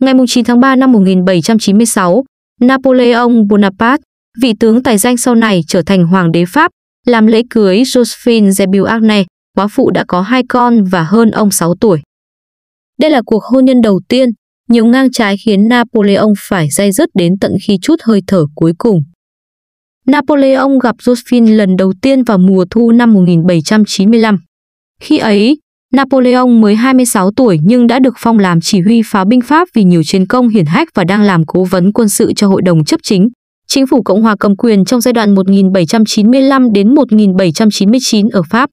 Ngày 9 tháng 3 năm 1796, Napoleon Bonaparte, vị tướng tài danh sau này trở thành hoàng đế Pháp, làm lễ cưới Josephine Zebil Agne, quá phụ đã có hai con và hơn ông 6 tuổi. Đây là cuộc hôn nhân đầu tiên, nhiều ngang trái khiến Napoleon phải dây dứt đến tận khi chút hơi thở cuối cùng. Napoleon gặp Josephine lần đầu tiên vào mùa thu năm 1795. Khi ấy, Napoleon mới 26 tuổi nhưng đã được phong làm chỉ huy pháo binh Pháp vì nhiều chiến công hiển hách và đang làm cố vấn quân sự cho hội đồng chấp chính. Chính phủ Cộng hòa cầm quyền trong giai đoạn 1795 đến 1799 ở Pháp.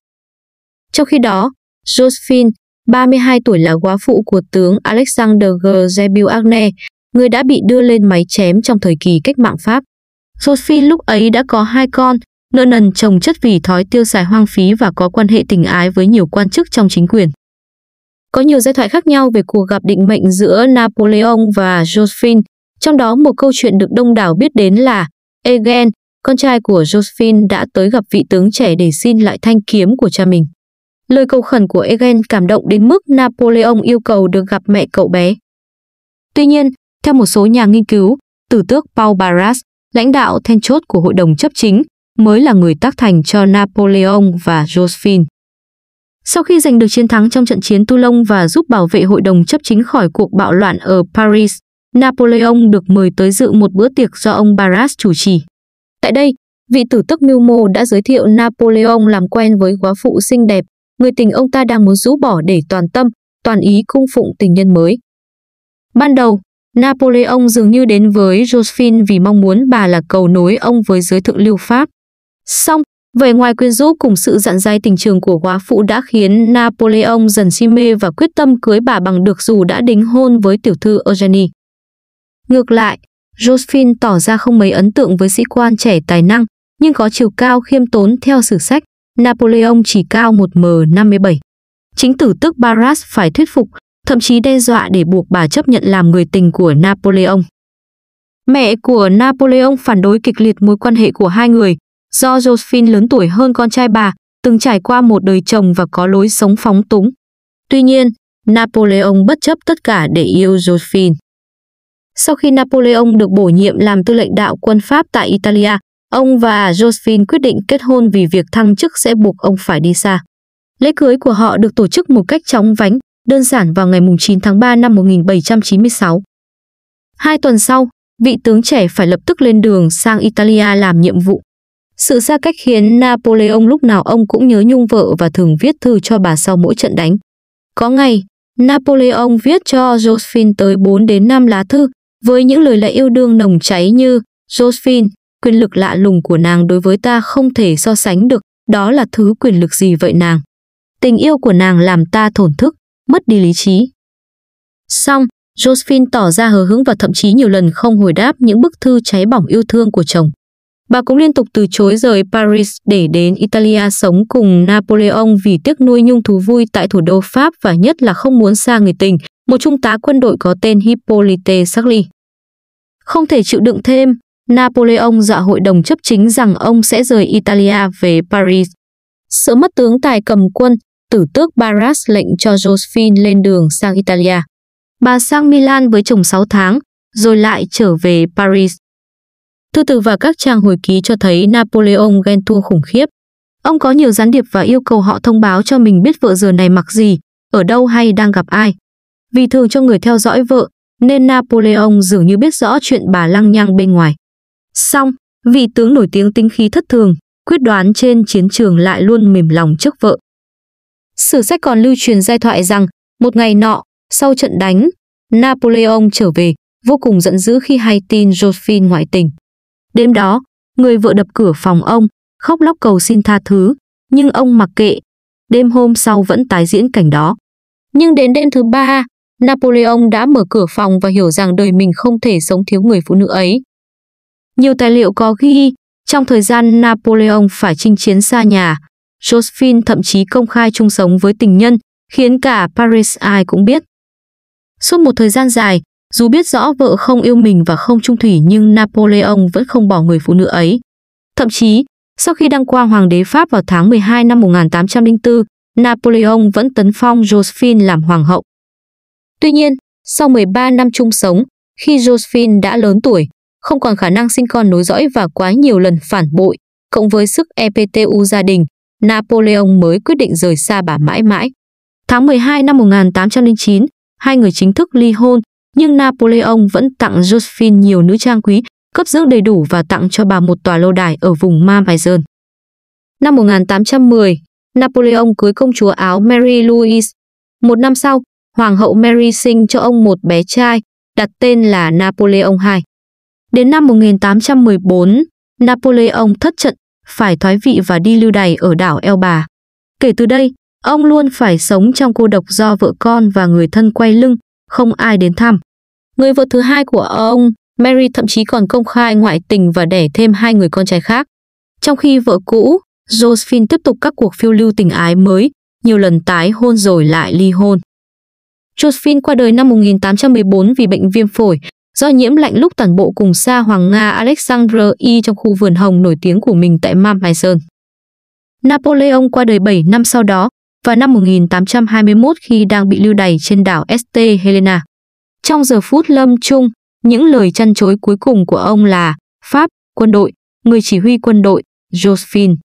Trong khi đó, Josephine, 32 tuổi là quá phụ của tướng Alexander Gerbil Agne, người đã bị đưa lên máy chém trong thời kỳ cách mạng Pháp. Josephine lúc ấy đã có hai con, nợ nần chồng chất vì thói tiêu xài hoang phí và có quan hệ tình ái với nhiều quan chức trong chính quyền. Có nhiều giai thoại khác nhau về cuộc gặp định mệnh giữa Napoleon và Josephine, trong đó một câu chuyện được đông đảo biết đến là Egen, con trai của Josephine đã tới gặp vị tướng trẻ để xin lại thanh kiếm của cha mình. Lời cầu khẩn của Egen cảm động đến mức Napoleon yêu cầu được gặp mẹ cậu bé. Tuy nhiên, theo một số nhà nghiên cứu, tử tước Paul Barras, lãnh đạo then chốt của hội đồng chấp chính, mới là người tác thành cho Napoleon và Josephine. Sau khi giành được chiến thắng trong trận chiến Toulon và giúp bảo vệ hội đồng chấp chính khỏi cuộc bạo loạn ở Paris, Napoleon được mời tới dự một bữa tiệc do ông Barras chủ trì. Tại đây, vị tử tức mưu mô đã giới thiệu Napoleon làm quen với quá phụ xinh đẹp, người tình ông ta đang muốn rũ bỏ để toàn tâm, toàn ý cung phụng tình nhân mới. Ban đầu, Napoleon dường như đến với Josephine vì mong muốn bà là cầu nối ông với giới thượng lưu Pháp. Xong, vẻ ngoài quyến rũ cùng sự dặn dai tình trường của quá phụ đã khiến Napoleon dần si mê và quyết tâm cưới bà bằng được dù đã đính hôn với tiểu thư Eugenie. Ngược lại, Josephine tỏ ra không mấy ấn tượng với sĩ quan trẻ tài năng, nhưng có chiều cao khiêm tốn theo sử sách, Napoleon chỉ cao 1m57. Chính tử tức Barras phải thuyết phục, thậm chí đe dọa để buộc bà chấp nhận làm người tình của Napoleon. Mẹ của Napoleon phản đối kịch liệt mối quan hệ của hai người, Do Josephine lớn tuổi hơn con trai bà, từng trải qua một đời chồng và có lối sống phóng túng. Tuy nhiên, Napoleon bất chấp tất cả để yêu Josephine. Sau khi Napoleon được bổ nhiệm làm tư lệnh đạo quân Pháp tại Italia, ông và Josephine quyết định kết hôn vì việc thăng chức sẽ buộc ông phải đi xa. Lễ cưới của họ được tổ chức một cách chóng vánh, đơn giản vào ngày 9 tháng 3 năm 1796. Hai tuần sau, vị tướng trẻ phải lập tức lên đường sang Italia làm nhiệm vụ. Sự xa cách khiến Napoleon lúc nào ông cũng nhớ nhung vợ và thường viết thư cho bà sau mỗi trận đánh. Có ngày, Napoleon viết cho Josephine tới 4 đến 5 lá thư với những lời lẽ yêu đương nồng cháy như Josephine, quyền lực lạ lùng của nàng đối với ta không thể so sánh được, đó là thứ quyền lực gì vậy nàng? Tình yêu của nàng làm ta thổn thức, mất đi lý trí. Xong, Josephine tỏ ra hờ hững và thậm chí nhiều lần không hồi đáp những bức thư cháy bỏng yêu thương của chồng. Bà cũng liên tục từ chối rời Paris để đến Italia sống cùng Napoleon vì tiếc nuôi nhung thú vui tại thủ đô Pháp và nhất là không muốn xa người tình, một trung tá quân đội có tên Hippolyte Sarli. Không thể chịu đựng thêm, Napoleon dọa dạ hội đồng chấp chính rằng ông sẽ rời Italia về Paris. Sợ mất tướng tài cầm quân, tử tước Barras lệnh cho Josephine lên đường sang Italia. Bà sang Milan với chồng 6 tháng, rồi lại trở về Paris. Thư từ và các trang hồi ký cho thấy Napoleon ghen tuông khủng khiếp. Ông có nhiều gián điệp và yêu cầu họ thông báo cho mình biết vợ giờ này mặc gì, ở đâu hay đang gặp ai. Vì thường cho người theo dõi vợ, nên Napoleon dường như biết rõ chuyện bà lăng nhăng bên ngoài. Xong, vị tướng nổi tiếng tính khí thất thường, quyết đoán trên chiến trường lại luôn mềm lòng trước vợ. Sử sách còn lưu truyền giai thoại rằng, một ngày nọ, sau trận đánh, Napoleon trở về, vô cùng giận dữ khi hay tin Josephine ngoại tình. Đêm đó, người vợ đập cửa phòng ông, khóc lóc cầu xin tha thứ, nhưng ông mặc kệ. Đêm hôm sau vẫn tái diễn cảnh đó. Nhưng đến đêm thứ ba, Napoleon đã mở cửa phòng và hiểu rằng đời mình không thể sống thiếu người phụ nữ ấy. Nhiều tài liệu có ghi, trong thời gian Napoleon phải chinh chiến xa nhà, Josephine thậm chí công khai chung sống với tình nhân, khiến cả Paris ai cũng biết. Suốt một thời gian dài, dù biết rõ vợ không yêu mình và không trung thủy nhưng Napoleon vẫn không bỏ người phụ nữ ấy. Thậm chí, sau khi đăng quang Hoàng đế Pháp vào tháng 12 năm 1804, Napoleon vẫn tấn phong Josephine làm hoàng hậu. Tuy nhiên, sau 13 năm chung sống, khi Josephine đã lớn tuổi, không còn khả năng sinh con nối dõi và quá nhiều lần phản bội, cộng với sức EPTU gia đình, Napoleon mới quyết định rời xa bà mãi mãi. Tháng 12 năm 1809, hai người chính thức ly hôn nhưng Napoleon vẫn tặng Josephine nhiều nữ trang quý, cấp dưỡng đầy đủ và tặng cho bà một tòa lâu đài ở vùng Marmaison. Năm 1810, Napoleon cưới công chúa Áo Mary Louise. Một năm sau, Hoàng hậu Mary sinh cho ông một bé trai, đặt tên là Napoleon II. Đến năm 1814, Napoleon thất trận, phải thoái vị và đi lưu đày ở đảo Elba. Kể từ đây, ông luôn phải sống trong cô độc do vợ con và người thân quay lưng, không ai đến thăm. Người vợ thứ hai của ông, Mary thậm chí còn công khai ngoại tình và đẻ thêm hai người con trai khác. Trong khi vợ cũ, Josephine tiếp tục các cuộc phiêu lưu tình ái mới, nhiều lần tái hôn rồi lại ly hôn. Josephine qua đời năm 1814 vì bệnh viêm phổi, do nhiễm lạnh lúc tản bộ cùng xa hoàng Nga Alexander I trong khu vườn hồng nổi tiếng của mình tại Mount Mason. Napoleon qua đời 7 năm sau đó, vào năm 1821 khi đang bị lưu đày trên đảo St. Helena. Trong giờ phút lâm chung, những lời chăn chối cuối cùng của ông là Pháp, quân đội, người chỉ huy quân đội, Josephine.